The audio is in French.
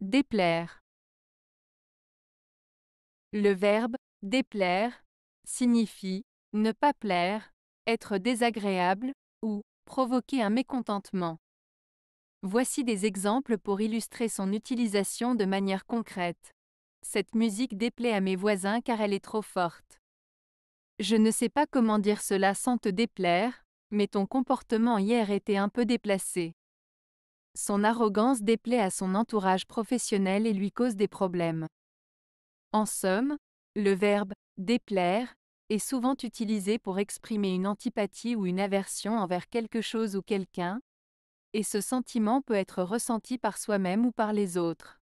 Déplaire. Le verbe déplaire signifie ne pas plaire, être désagréable ou provoquer un mécontentement. Voici des exemples pour illustrer son utilisation de manière concrète. Cette musique déplaît à mes voisins car elle est trop forte. Je ne sais pas comment dire cela sans te déplaire, mais ton comportement hier était un peu déplacé. Son arrogance déplaît à son entourage professionnel et lui cause des problèmes. En somme, le verbe déplaire est souvent utilisé pour exprimer une antipathie ou une aversion envers quelque chose ou quelqu'un, et ce sentiment peut être ressenti par soi-même ou par les autres.